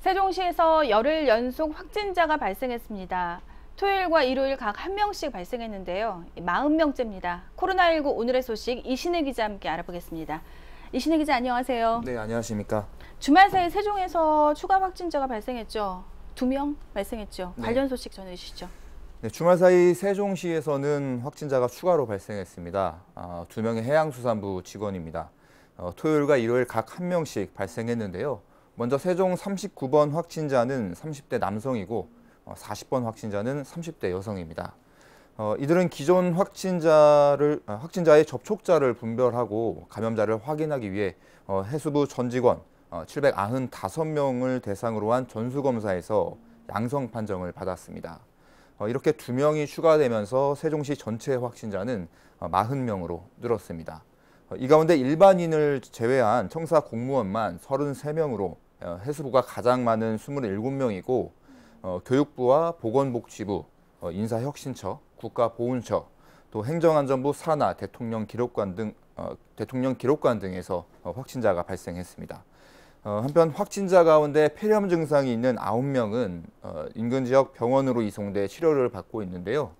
세종시에서 열흘 연속 확진자가 발생했습니다. 토요일과 일요일 각 한 명씩 발생했는데요. 40명째입니다. 코로나19 오늘의 소식 이신혜 기자 와 함께 알아보겠습니다. 이신혜 기자 안녕하세요. 네, 안녕하십니까. 주말 사이 세종에서 추가 확진자가 발생했죠. 두 명 발생했죠. 네. 관련 소식 전해주시죠. 네, 주말 사이 세종시에서는 확진자가 추가로 발생했습니다. 어, 두 명의 해양수산부 직원입니다. 어, 토요일과 일요일 각 한 명씩 발생했는데요. 먼저 세종 39번 확진자는 30대 남성이고 40번 어, 확진자는 30대 여성입니다. 어, 이들은 기존 확진자를 어, 확진자의 접촉자를 분별하고 감염자를 확인하기 위해 어, 해수부 전 직원 어, 795명을 대상으로 한 전수 검사에서 양성 판정을 받았습니다. 어, 이렇게 두 명이 추가되면서 세종시 전체 확진자는 40명으로 늘었습니다. 어, 이 가운데 일반인을 제외한 청사 공무원만 33명으로 어, 해수부가 가장 많은 27명이고 어, 교육부와 보건복지부, 어, 인사혁신처, 국가보훈처, 또 행정안전부 산하 대통령 기록관 등 어, 대통령 기록관 등에서 어, 확진자가 발생했습니다. 한편 확진자 가운데 폐렴 증상이 있는 9명은 인근 지역 병원으로 이송돼 치료를 받고 있는데요.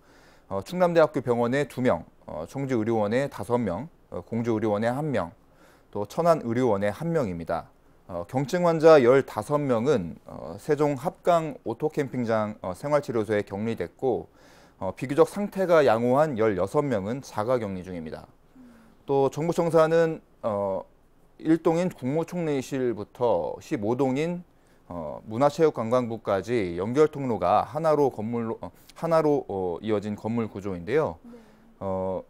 충남대학교 병원에 2명, 청주의료원에 5명, 공주의료원에 한명또 천안의료원에 한명입니다 어, 경증 환자 15명은 어, 세종 합강 오토캠핑장 어, 생활치료소에 격리됐고 어, 비교적 상태가 양호한 16명은 자가격리 중입니다. 또 정부청사는 어, 1동인 국무총리실부터 15동인 어, 문화체육관광부까지 연결 통로가 하나로 건물로 어, 하나로 이어진 건물 구조인데요. 네. 어,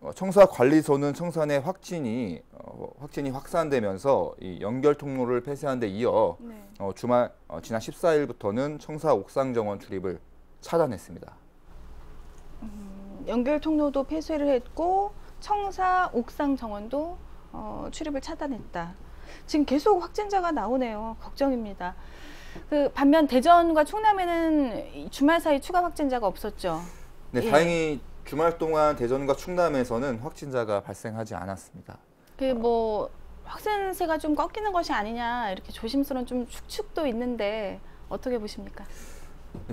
어, 청사 관리소는 청산의 확진이 어, 확진이 확산되면서 이 연결 통로를 폐쇄한 데 이어 네. 어, 주말 어, 지난 14일부터는 청사 옥상 정원 출입을 차단했습니다. 음, 연결 통로도 폐쇄를 했고 청사 옥상 정원도 어, 출입을 차단했다. 지금 계속 확진자가 나오네요. 걱정입니다. 그 반면 대전과 충남에는 주말 사이 추가 확진자가 없었죠. 네, 예. 다행히 주말 동안 대전과 충남에서는 확진자가 발생하지 않았습니다. 그 뭐 확산세가 좀 꺾이는 것이 아니냐 이렇게 조심스러운 좀 축축도 있는데 어떻게 보십니까?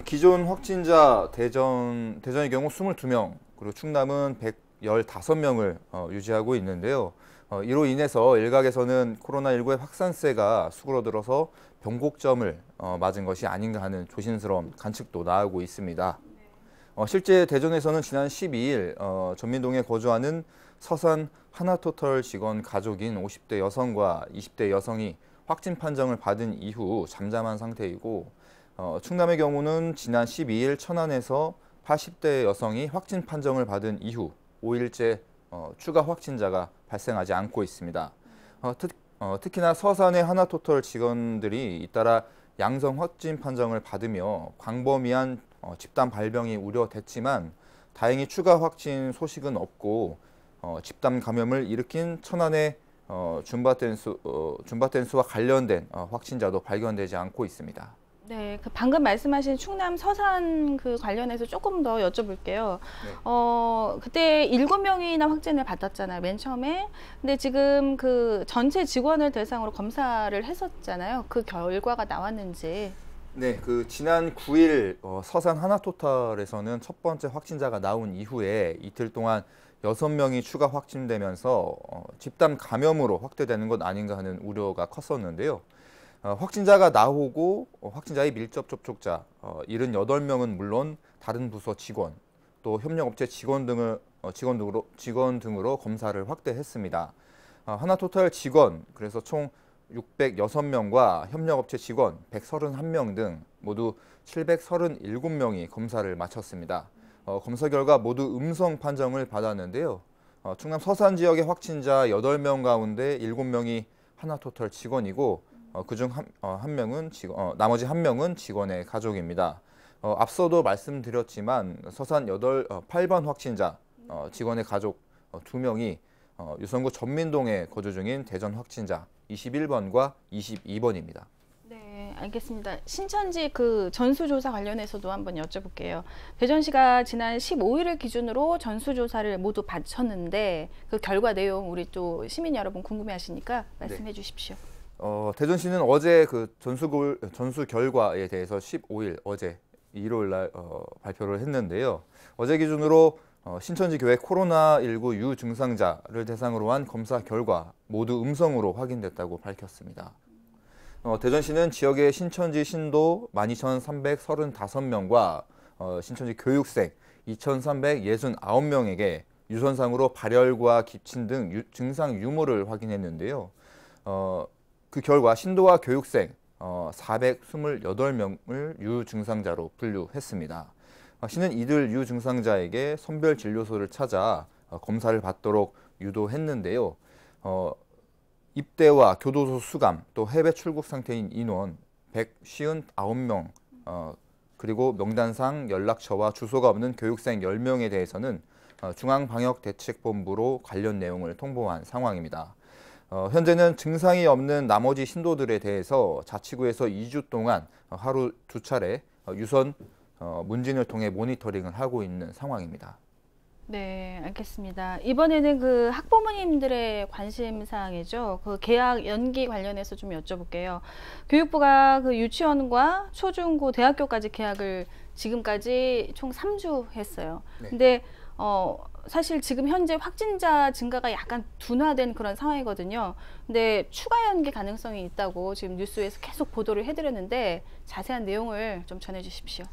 기존 확진자 대전 대전의 경우 22명 그리고 충남은 115명을 어, 유지하고 있는데요. 어, 이로 인해서 일각에서는 코로나19의 확산세가 수그러들어서 변곡점을 어, 맞은 것이 아닌가 하는 조심스러운 관측도 나오고 있습니다. 어, 실제 대전에서는 지난 12일 어, 전민동에 거주하는 서산 하나토털 직원 가족인 50대 여성과 20대 여성이 확진 판정을 받은 이후 잠잠한 상태이고 어, 충남의 경우는 지난 12일 천안에서 80대 여성이 확진 판정을 받은 이후 5일째 어, 추가 확진자가 발생하지 않고 있습니다. 어, 특, 어, 특히나 서산의 하나토털 직원들이 잇따라 양성 확진 판정을 받으며 광범위한 어, 집단 발병이 우려됐지만 다행히 추가 확진 소식은 없고 어, 집단 감염을 일으킨 천안의 어, 줌바댄스, 어, 줌바댄스와 관련된 어, 확진자도 발견되지 않고 있습니다. 네, 그 방금 말씀하신 충남 서산 그 관련해서 조금 더 여쭤볼게요. 네. 어, 그때 일곱 명이나 확진을 받았잖아요, 맨 처음에. 근데 지금 그 전체 직원을 대상으로 검사를 했었잖아요. 그 결과가 나왔는지. 네, 그 지난 9일 어, 서산 하나토탈에서는 첫 번째 확진자가 나온 이후에 이틀 동안 여섯 명이 추가 확진되면서 어, 집단 감염으로 확대되는 것 아닌가 하는 우려가 컸었는데요. 어, 확진자가 나오고 어, 확진자의 밀접 접촉자 어, 78명은 물론 다른 부서 직원 또 협력업체 직원 등을 어, 직원 등으로 직원 등으로 검사를 확대했습니다. 어, 하나토탈 직원 그래서 총 606명과 협력업체 직원 131명 등 모두 737명이 검사를 마쳤습니다. 어, 검사 결과 모두 음성 판정을 받았는데요. 어, 충남 서산 지역의 확진자 8명 가운데 7명이 하나토털 직원이고 어, 그중 한, 어, 한 명은 직원, 어, 나머지 한 명은 직원의 가족입니다. 어, 앞서도 말씀드렸지만 서산 8, 8번 어, 확진자 어, 직원의 가족 어, 2명이 어, 유성구 전민동에 거주 중인 대전 확진자 21번과 22번입니다. 네, 알겠습니다. 신천지 그 전수조사 관련해서도 한번 여쭤볼게요. 대전시가 지난 15일을 기준으로 전수조사를 모두 마쳤는데 그 결과 내용 우리 또 시민 여러분 궁금해하시니까 네. 말씀해 네. 주십시오. 어, 대전시는 어제 그 전수, 전수 결과에 대해서 15일 어제 일요일 날 어, 발표를 했는데요. 어제 기준으로 어, 신천지교회 코로나19 유증상자를 대상으로 한 검사 결과 모두 음성으로 확인됐다고 밝혔습니다. 어, 대전시는 지역의 신천지 신도 12,335명과 어, 신천지 교육생 2,369명에게 유선상으로 발열과 기침 등 유, 증상 유무를 확인했는데요. 어, 그 결과 신도와 교육생 어, 428명을 유증상자로 분류했습니다. 시는 어, 이들 유증상자에게 선별 진료소를 찾아 어, 검사를 받도록 유도했는데요. 어, 입대와 교도소 수감, 또 해외 출국 상태인 인원 159명, 어, 그리고 명단상 연락처와 주소가 없는 교육생 10명에 대해서는 어, 중앙방역대책본부로 관련 내용을 통보한 상황입니다. 어, 현재는 증상이 없는 나머지 신도들에 대해서 자치구에서 2주 동안 어, 하루 두 차례 유선 어, 문진을 통해 모니터링을 하고 있는 상황입니다. 네, 알겠습니다. 이번에는 그 학부모님들의 관심 사항이죠. 그 계약 연기 관련해서 좀 여쭤볼게요. 교육부가 그 유치원과 초중고 대학교까지 계약을 지금까지 총 3주 했어요. 네. 근데 어 사실 지금 현재 확진자 증가가 약간 둔화된 그런 상황이거든요. 근데 추가 연기 가능성이 있다고 지금 뉴스에서 계속 보도를 해드렸는데 자세한 내용을 좀 전해 주십시오.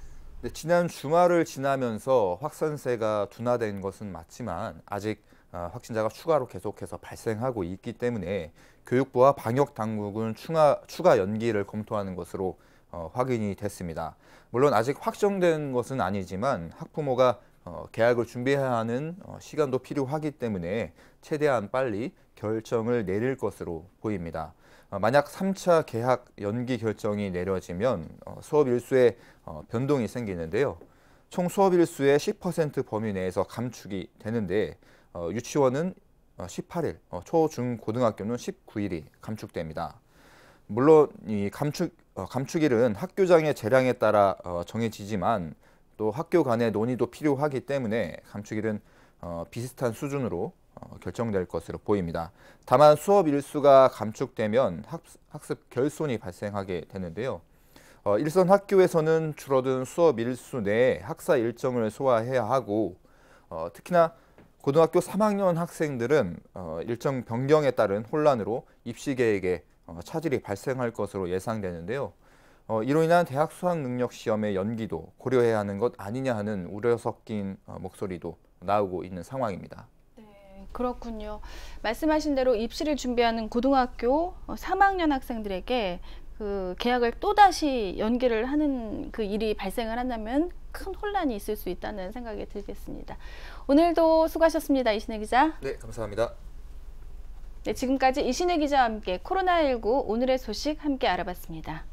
네, 지난 주말을 지나면서 확산세가 둔화된 것은 맞지만 아직 아, 확진자가 추가로 계속해서 발생하고 있기 때문에 교육부와 방역 당국은 추가, 추가 연기를 검토하는 것으로 어, 확인이 됐습니다. 물론 아직 확정된 것은 아니지만 학부모가 어, 계약을 준비해야 하는 어, 시간도 필요하기 때문에 최대한 빨리 결정을 내릴 것으로 보입니다. 어, 만약 3차 계약 연기 결정이 내려지면 어, 수업 일수에 어, 변동이 생기는데요. 총 수업 일수의 10% 범위 내에서 감축이 되는데 유치원은 18일, 초, 중, 고등학교는 19일이 감축됩니다. 물론 이 감축, 감축일은 학교장의 재량에 따라 정해지지만 또 학교 간의 논의도 필요하기 때문에 감축일은 비슷한 수준으로 어, 결정될 것으로 보입니다. 다만 수업 일수가 감축되면 학습 결손이 발생하게 되는데요. 어, 일선 학교에서는 줄어든 수업 일수 내에 학사 일정을 소화해야 하고 어, 특히나 고등학교 3학년 학생들은 어, 일정 변경에 따른 혼란으로 입시 계획에 어, 차질이 발생할 것으로 예상되는데요. 어, 이로 인한 대학 수학 능력 시험의 연기도 고려해야 하는 것 아니냐 하는 우려 섞인 어, 목소리도 나오고 있는 상황입니다. 그렇군요. 말씀하신 대로 입시를 준비하는 고등학교 3학년 어, 학생들에게 그 계약을 또다시 연기를 하는 그 일이 발생을 한다면 큰 혼란이 있을 수 있다는 생각이 들겠습니다. 오늘도 수고하셨습니다. 이신혜 기자. 네, 감사합니다. 네, 지금까지 이신혜 기자와 함께 코로나19 오늘의 소식 함께 알아봤습니다.